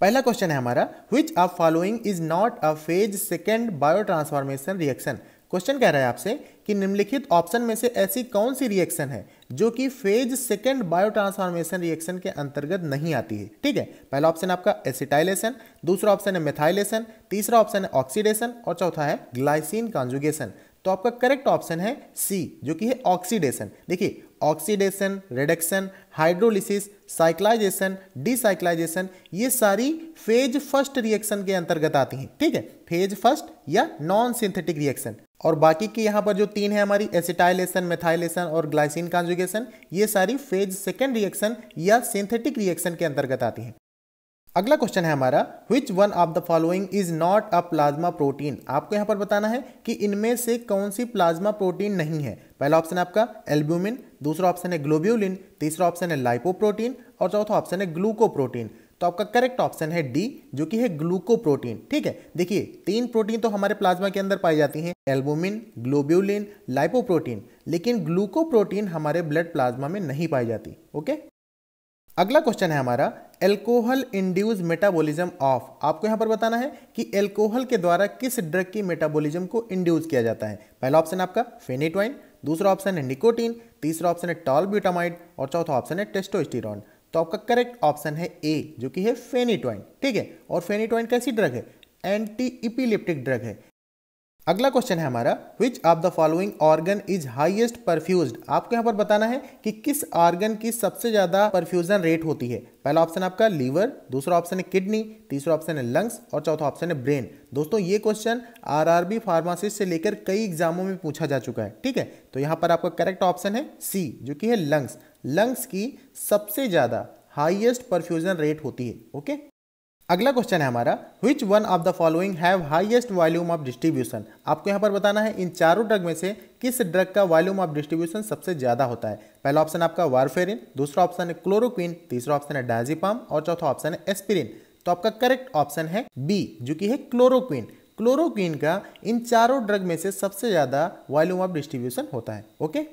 पहला क्वेश्चन है हमारा which are following is not a phase second biotransformation reaction question कह रहा है आपसे कि निम्नलिखित ऑप्शन में से ऐसी कौन सी रिएक्शन है जो कि फेज सेकेंड बायोट्रांसफॉर्मेशन रिएक्शन के अंतर्गत नहीं आती है ठीक है पहला ऑप्शन आपका एसिटाइलेशन दूसरा ऑप्शन है मेथाइलेशन तीसरा ऑप्शन है ऑक्सीडेशन और चौथा है ग्लाइसिन कॉन्जुगेशन तो आपका करेक्ट ऑप्शन है सी जो कि है ऑक्सीडेशन देखिए oxidation reduction hydrolysis cyclization decyclization ये सारी फेज फर्स्ट रिएक्शन के अंतर्गत आती हैं ठीक है फेज फर्स्ट या नॉन सिंथेटिक रिएक्शन और बाकी की यहाँ पर जो तीन है हमारी एसिटाइलेशन मेथाइलेशन और ग्लाइसिन कॉन्जुगेशन ये सारी फेज सेकेंड रिएक्शन या सिंथेटिक रिएक्शन के अंतर्गत आती हैं अगला क्वेश्चन है हमारा which one of the following is not a plasma protein आपको यहां पर बताना है कि इनमें से कौन सी प्लाज्मा प्रोटीन नहीं है पहला ऑप्शन है आपका एल्ब्यूमिन दूसरा ऑप्शन है ग्लोब्यूलिन तीसरा ऑप्शन है लाइपोप्रोटीन और चौथा ऑप्शन है ग्लूकोप्रोटीन तो आपका करेक्ट ऑप्शन है डी जो कि है ग्लूकोप्रोटीन ठीक है देखिए तीन प्रोटीन तो हमारे प्लाज्मा के अंदर पाई जाती हैं एल्बुमिन ग्लोब्यूलिन लाइपोप्रोटीन लेकिन ग्लूकोप्रोटीन हमारे ब्लड प्लाज्मा में नहीं पाई जाती ओके अगला क्वेश्चन है हमारा एल्कोहल इंड्यूज मेटाबॉलिज्म ऑफ आपको यहां पर बताना है कि एल्कोहल के द्वारा किस ड्रग की मेटाबॉलिज्म को इंड्यूज किया जाता है पहला ऑप्शन आपका फेनिटोइन दूसरा ऑप्शन है निकोटीन तीसरा ऑप्शन है टॉलब्यूटामाइड और चौथा ऑप्शन है टेस्टोस्टिरोन तो आपका करेक्ट ऑप्शन है ए जो कि है फेनिटोइन ठीक है और फेनिटोइन कैसी ड्रग है एंटी इपिलिप्टिक ड्रग है अगला क्वेश्चन है हमारा which of the following organ is highest perfuse आपको यहाँ पर बताना है कि किस ऑर्गन की सबसे ज्यादा परफ्यूजन रेट होती है पहला ऑप्शन आपका लीवर दूसरा ऑप्शन है किडनी तीसरा ऑप्शन है लंग्स और चौथा ऑप्शन है ब्रेन दोस्तों ये क्वेश्चन आरआरबी फार्मासिस्ट से लेकर कई एग्जामों में पूछा जा चुका है ठीक है तो यहाँ पर आपका करेक्ट ऑप्शन है सी जो कि है लंग्स लंग्स की सबसे ज्यादा हाइएस्ट परफ्यूजन रेट होती है ओके अगला क्वेश्चन है हमारा which one of the following have highest volume of distribution आपको यहाँ पर बताना है इन चारों ड्रग में से किस ड्रग का वॉल्यूम ऑफ डिस्ट्रीब्यूशन सबसे ज़्यादा होता है पहला ऑप्शन आपका वारफेरिन दूसरा ऑप्शन है क्लोरोक्विन तीसरा ऑप्शन है डाजीपाम और चौथा ऑप्शन है एस्पिरिन तो आपका करेक्ट ऑप्शन है बी जो कि है क्लोरोक्विन क्लोरोक्विन का इन चारों ड्रग में से सबसे ज़्यादा वॉल्यूम ऑफ डिस्ट्रीब्यूशन होता है ओके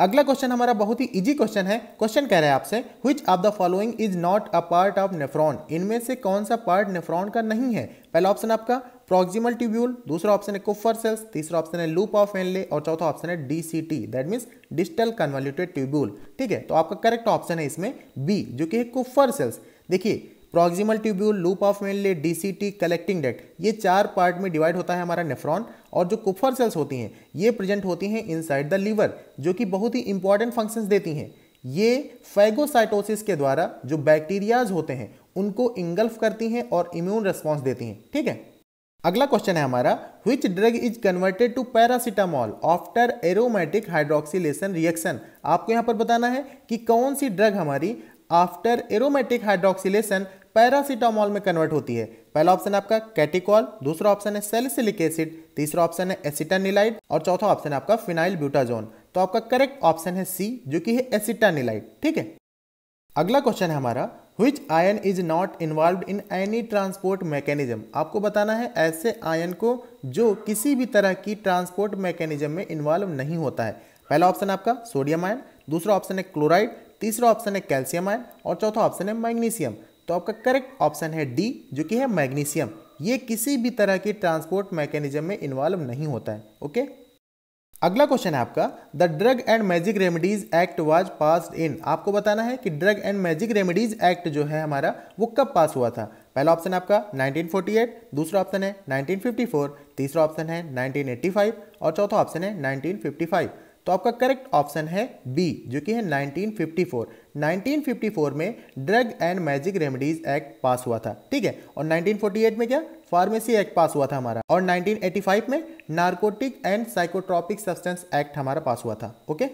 अगला क्वेश्चन हमारा बहुत ही इजी क्वेश्चन है क्वेश्चन कह रहा है आपसे which of the following is not a part of nephron इनमें से कौन सा पार्ट नेफ्रॉन का नहीं है पहला ऑप्शन आपका प्रोक्सिमल ट्यूब्यूल दूसरा ऑप्शन है कुफर सेल्स तीसरा ऑप्शन है लूप ऑफ एनले और चौथा ऑप्शन है D C T that means digital convoluted tubule ठीक है तो आपका करेक्ट ऑप्शन है इसमें बी जो कि है कुफर सेल्स देखिए proximal tubule loop of Henle DCT collecting duct ये चार पार्ट में डिवाइड होता है हमारा नेफ्रॉन और जो कुफर सेल्स होती हैं ये प्रेजेंट होती हैं इनसाइड द लीवर जो कि बहुत ही इंपॉर्टेंट फंक्शंस देती हैं ये फैगोसाइटोसिस के द्वारा जो बैक्टीरियाज होते हैं उनको इंगल्फ करती हैं और इम्यून रिस्पॉन्स देती हैं ठीक है अगला क्वेश्चन है हमारा which drug is converted to paracetamol after aromatic hydroxylation reaction आपको यहाँ पर बताना है कि कौन सी ड्रग हमारी आफ्टर एरोमेटिक हाइड्रोक्सीलेशन पैरासीटामॉल में कन्वर्ट होती है पहला ऑप्शन है आपका कैटिकॉल दूसरा ऑप्शन है सेलिसिलिक एसिड तीसरा ऑप्शन है एसिटानिलाइड और चौथा ऑप्शन है आपका फिनाइल ब्यूटाजोन तो आपका करेक्ट ऑप्शन है सी जो कि है एसिटानिलाइड ठीक है अगला क्वेश्चन है हमारा which ion is not involve in any transport mechanism आपको बताना है ऐसे आयन को जो किसी भी तरह की ट्रांसपोर्ट मैकेनिज्म में इन्वॉल्व नहीं होता है पहला ऑप्शन आपका सोडियम आयन दूसरा ऑप्शन है क्लोराइड तीसरा ऑप्शन है कैल्शियम आयन और चौथा ऑप्शन है मैग्नीशियम तो आपका करेक्ट ऑप्शन है डी जो कि है मैग्नीशियम ये किसी भी तरह की ट्रांसपोर्ट मैकेनिज्म में इन्वॉल्व नहीं होता है ओके अगला क्वेश्चन है आपका the drug and magic remedies act was passed in आपको बताना है कि drug and magic remedies act जो है हमारा वो कब पास हुआ था पहला ऑप्शन आपका 1948 दूसरा ऑप्शन है 1954 तीसरा ऑप्शन है 1985 और चौथा ऑप्शन है 1955 तो आपका करेक्ट ऑप्शन है बी जो कि है 1954 1954 में drug and magic remedies act pass हुआ था ठीक है और 1948 में क्या फार्मेसी एक्ट पास हुआ था हमारा और 1985 में narcotic and psychotropic substance act हमारा पास हुआ था ओके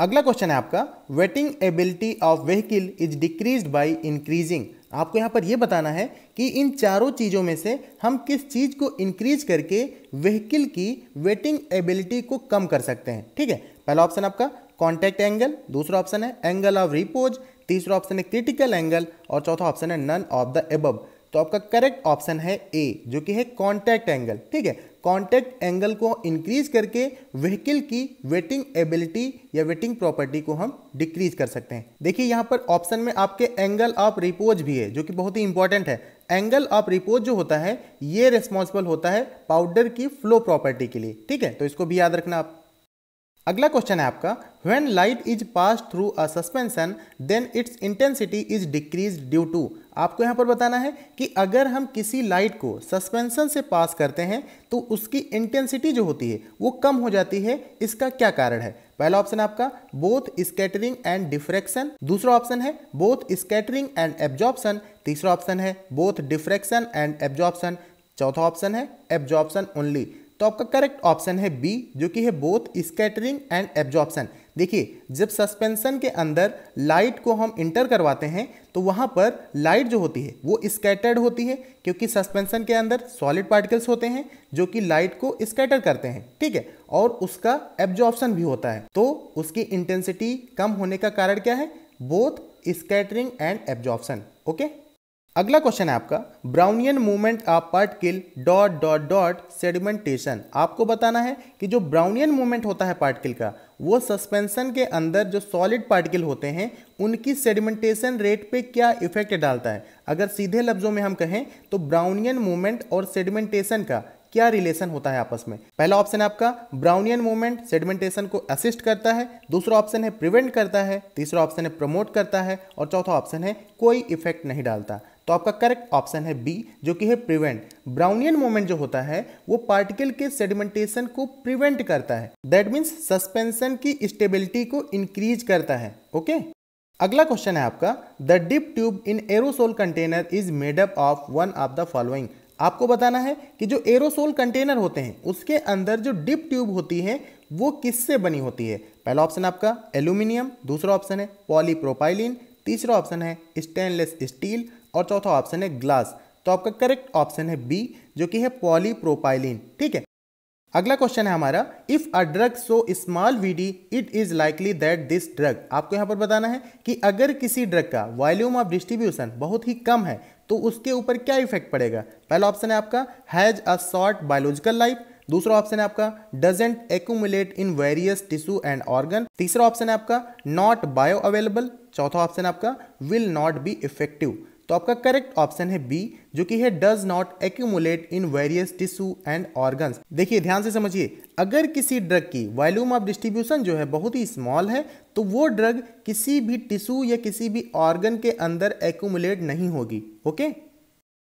अगला क्वेश्चन है आपका wetting ability of vehicle is decrease by increasing आपको यहाँ पर यह बताना है कि इन चारों चीज़ों में से हम किस चीज़ को इंक्रीज करके व्हीकिल की वेटिंग एबिलिटी को कम कर सकते हैं ठीक है पहला ऑप्शन आपका कॉन्टैक्ट एंगल दूसरा ऑप्शन है एंगल ऑफ रिपोज तीसरा ऑप्शन है क्रिटिकल एंगल और चौथा ऑप्शन है नन ऑफ द एबब तो आपका करेक्ट ऑप्शन है ए जो कि है कॉन्टैक्ट एंगल ठीक है कॉन्टैक्ट एंगल को इंक्रीज करके व्हीकल की वेटिंग एबिलिटी या वेटिंग प्रॉपर्टी को हम डिक्रीज कर सकते हैं देखिए यहाँ पर ऑप्शन में आपके एंगल ऑफ रिपोज भी है जो कि बहुत ही इंपॉर्टेंट है एंगल ऑफ रिपोज जो होता है ये रिस्पॉन्सिबल होता है पाउडर की फ्लो प्रॉपर्टी के लिए ठीक है तो इसको भी याद रखना आप अगला क्वेश्चन है आपका when light is pass through a suspension then its intensity is decrease due to आपको यहां पर बताना है कि अगर हम किसी लाइट को सस्पेंशन से पास करते हैं तो उसकी इंटेंसिटी जो होती है वो कम हो जाती है इसका क्या कारण है पहला ऑप्शन आपका बोथ स्कैटरिंग एंड डिफ्रेक्शन दूसरा ऑप्शन है बोथ स्कैटरिंग एंड एब्जॉर्प्शन तीसरा ऑप्शन है बोथ डिफ्रेक्शन एंड एब्जॉर्प्शन चौथा ऑप्शन है एब्जॉर्प्शन ओनली तो आपका करेक्ट ऑप्शन है बी जो कि है बोथ स्कैटरिंग एंड एब्जॉर्प्शन देखिए जब सस्पेंशन के अंदर लाइट को हम इंटर करवाते हैं तो वहाँ पर लाइट जो होती है वो स्कैटर्ड होती है क्योंकि सस्पेंशन के अंदर सॉलिड पार्टिकल्स होते हैं जो कि लाइट को स्कैटर करते हैं ठीक है और उसका एब्जॉर्प्शन भी होता है तो उसकी इंटेंसिटी कम होने का कारण क्या है both scattering and absorption okay अगला क्वेश्चन है आपका Brownian movement of particle dot dot dot sedimentation आपको बताना है कि जो ब्राउनियन मूवमेंट होता है पार्टिकल का वो सस्पेंशन के अंदर जो सॉलिड पार्टिकल होते हैं उनकी सेडिमेंटेशन रेट पे क्या इफेक्ट डालता है अगर सीधे लफ्जों में हम कहें तो ब्राउनियन मूवमेंट और सेडिमेंटेशन का क्या रिलेशन होता है आपस में पहला ऑप्शन है आपका ब्राउनियन मूवमेंट सेडिमेंटेशन को असिस्ट करता है दूसरा ऑप्शन है प्रिवेंट करता है तीसरा ऑप्शन है प्रमोट करता है और चौथा ऑप्शन है कोई इफेक्ट नहीं डालता तो आपका करेक्ट ऑप्शन है बी जो कि है प्रिवेंट ब्राउनियन मोमेंट जो होता है वो पार्टिकल के सेडिमेंटेशन को प्रिवेंट करता है दैट मीन्स सस्पेंशन की स्टेबिलिटी को इंक्रीज करता है ओके okay? अगला क्वेश्चन है आपका the dip tube in aerosol container is made up of one of the following आपको बताना है कि जो एरोसोल कंटेनर होते हैं उसके अंदर जो डिप ट्यूब होती है वो किससे बनी होती है पहला ऑप्शन आपका एल्यूमिनियम दूसरा ऑप्शन है पॉलीप्रोपाइलिन तीसरा ऑप्शन है स्टेनलेस स्टील और चौथा ऑप्शन है ग्लास तो आपका करेक्ट ऑप्शन है बी जो कि है पॉलीप्रोपाइलिन ठीक है अगला क्वेश्चन है हमारा if a drug so small VD it is likely that this drug आपको यहां पर बताना है कि अगर किसी ड्रग का वॉल्यूम ऑफ डिस्ट्रीब्यूशन बहुत ही कम है तो उसके ऊपर क्या इफेक्ट पड़ेगा पहला ऑप्शन है आपका has a short biological life दूसरा ऑप्शन है आपका doesn't accumulate in various tissue and organ तीसरा ऑप्शन है आपका नॉट बायो अवेलेबल चौथा ऑप्शन आपका विल नॉट बी इफेक्टिव तो आपका करेक्ट ऑप्शन है बी जो कि है does not accumulate in various tissue and organs देखिए ध्यान से समझिए अगर किसी ड्रग की वॉल्यूम ऑफ डिस्ट्रीब्यूशन जो है बहुत ही स्मॉल है तो वो ड्रग किसी भी टिश्यू या किसी भी ऑर्गन के अंदर एक्यूमुलेट नहीं होगी ओके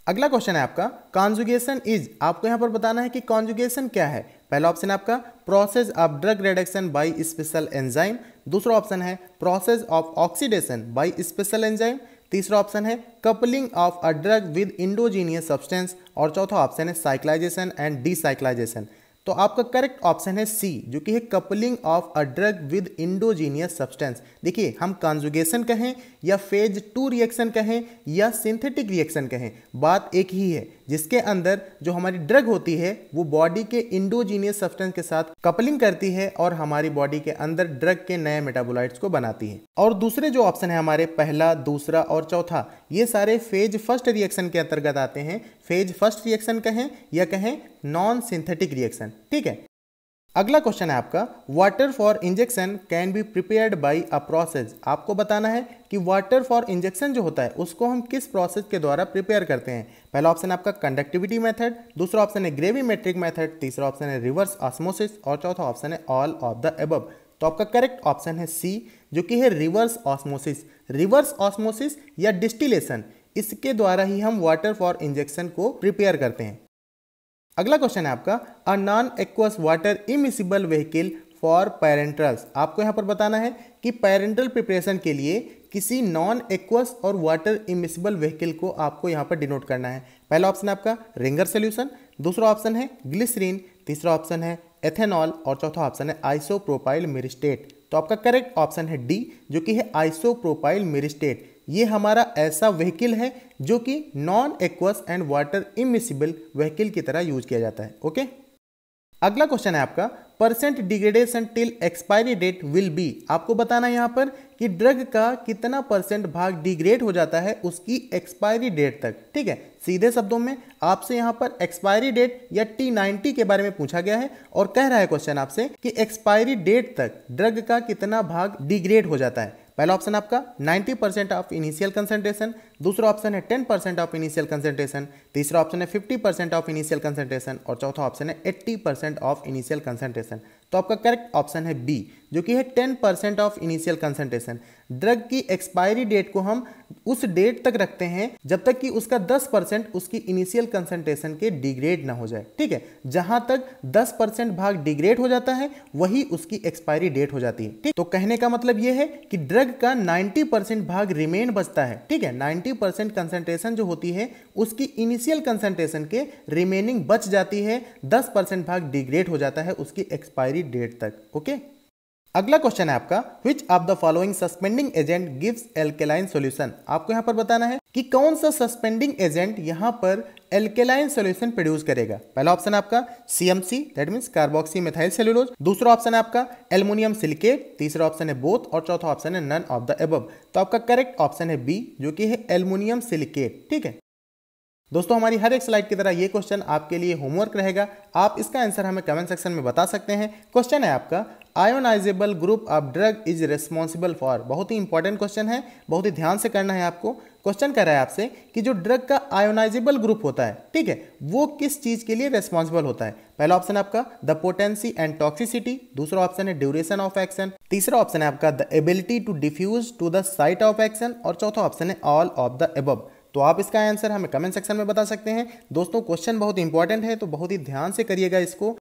अगला क्वेश्चन है आपका कॉन्जुगेशन इज आपको यहां पर बताना है कि कॉन्जुगेशन क्या है पहला ऑप्शन है आपका process of drug reduction by special enzyme दूसरा ऑप्शन है process of oxidation by special enzyme तीसरा ऑप्शन है coupling of a drug with endogenous substance और चौथा ऑप्शन है साइक्लाइजेशन एंड डिसाइक्लाइजेशन तो आपका करेक्ट ऑप्शन है सी जो कि है coupling of a drug with endogenous substance देखिए हम कॉन्जुगेशन कहें या फेज टू रिएक्शन कहें या सिंथेटिक रिएक्शन कहें बात एक ही है जिसके अंदर जो हमारी ड्रग होती है वो बॉडी के इंडोजीनियस सब्सटेंस के साथ कपलिंग करती है और हमारी बॉडी के अंदर ड्रग के नए मेटाबोलाइट्स को बनाती है और दूसरे जो ऑप्शन है हमारे पहला दूसरा और चौथा ये सारे फेज फर्स्ट रिएक्शन के अंतर्गत आते हैं फेज फर्स्ट रिएक्शन कहें या कहें नॉन सिंथेटिक रिएक्शन ठीक है अगला क्वेश्चन है आपका water for injection can be prepared by a process आपको बताना है कि वाटर फॉर इंजेक्शन जो होता है उसको हम किस प्रोसेस के द्वारा प्रिपेयर करते हैं पहला ऑप्शन आपका कंडक्टिविटी मेथड दूसरा ऑप्शन है ग्रेवी मेट्रिक मेथड तीसरा ऑप्शन है रिवर्स ऑस्मोसिस और चौथा ऑप्शन है ऑल ऑफ द एबव तो आपका करेक्ट ऑप्शन है सी जो कि है रिवर्स ऑस्मोसिस रिवर्स ऑस्मोसिस या डिस्टिलेशन इसके द्वारा ही हम वाटर फॉर इंजेक्शन को प्रिपेयर करते हैं अगला क्वेश्चन है आपका a non aqueous water immiscible vehicle for parenterals आपको यहाँ पर बताना है कि पेरेंटल प्रिपरेशन के लिए किसी नॉन एक्वस और वाटर इमिसिबल व्हीकिल को आपको यहाँ पर डिनोट करना है पहला ऑप्शन है आपका रिंगर सोल्यूशन दूसरा ऑप्शन है ग्लिसरीन तीसरा ऑप्शन है एथेनॉल और चौथा ऑप्शन है आइसोप्रोपाइल मिरिस्टेट तो आपका करेक्ट ऑप्शन है डी जो कि है आइसोप्रोपाइल मेरिस्टेट ये हमारा ऐसा व्हीकल है जो कि non aqueous and water immiscible vehicle की तरह यूज किया जाता है ओके अगला क्वेश्चन है आपका percent degradation till expiry date will be आपको बताना यहाँ पर कि ड्रग का कितना परसेंट भाग डिग्रेड हो जाता है उसकी एक्सपायरी डेट तक ठीक है सीधे शब्दों में आपसे यहाँ पर एक्सपायरी डेट या टी नाइनटी के बारे में पूछा गया है और कह रहा है क्वेश्चन आपसे कि एक्सपायरी डेट तक ड्रग का कितना भाग डिग्रेड हो जाता है पहला ऑप्शन आपका 90 परसेंट ऑफ इनिशियल कंसेंट्रेशन दूसरा ऑप्शन है 10 परसेंट ऑफ इनिशियल कंसेंट्रेशन तीसरा ऑप्शन है 50 परसेंट ऑफ इनिशियल कंसेंट्रेशन और चौथा ऑप्शन है 80 परसेंट ऑफ इनिशियल कंसेंट्रेशन तो आपका करेक्ट ऑप्शन है बी जो कि है ten percent of initial concentration drug की एक्सपायरी डेट को हम उस डेट तक रखते हैं जब तक कि उसका दस परसेंट उसकी इनिशियल कंसेंट्रेशन के डिग्रेड ना हो जाए ठीक है जहां तक दस परसेंट भाग डिग्रेड हो जाता है वही उसकी एक्सपायरी डेट हो जाती है ठीक तो कहने का मतलब यह है कि ड्रग का नाइन्टी परसेंट भाग रिमेन बचता है ठीक है नाइन्टी परसेंट कंसेंट्रेशन जो होती है उसकी इनिशियल कंसेंट्रेशन के रिमेनिंग बच जाती है दस परसेंट भाग डिग्रेड हो जाता है उसकी एक्सपायरी डेट तक ओके अगला क्वेश्चन है आपका which of the following suspending agent gives alkaline solution आपको यहां पर बताना है कि कौन सा सस्पेंडिंग एजेंट यहां पर एल्केलाइन सॉल्यूशन प्रोड्यूस करेगा पहला ऑप्शन आपका CMC that mean carboxy methyl cellulose दूसरा ऑप्शन है आपका एल्मोनियम सिलिकेट तीसरा ऑप्शन है बोथ और चौथा ऑप्शन है नन ऑफ द एब तो आपका करेक्ट ऑप्शन है बी जो कि है एल्मोनियम सिलिकेट ठीक है दोस्तों हमारी हर एक स्लाइड की तरह ये क्वेश्चन आपके लिए होमवर्क रहेगा आप इसका आंसर हमें कमेंट सेक्शन में बता सकते हैं क्वेश्चन है आपका ionizable group of drug is responsible for बहुत ही इंपॉर्टेंट क्वेश्चन है बहुत ही ध्यान से करना है आपको क्वेश्चन कर रहा है आपसे कि जो ड्रग का आयोनाइजेबल ग्रुप होता है ठीक है वो किस चीज़ के लिए रेस्पॉन्सिबल होता है पहला ऑप्शन आपका द पोटेंसी एंड टॉक्सिसिटी दूसरा ऑप्शन है ड्यूरेशन ऑफ एक्शन तीसरा ऑप्शन है आपका the ability to diffuse to the site of action और चौथा ऑप्शन है ऑल ऑफ द एबव तो आप इसका आंसर हमें कमेंट सेक्शन में बता सकते हैं दोस्तों क्वेश्चन बहुत इंपॉर्टेंट है तो बहुत ही ध्यान से करिएगा इसको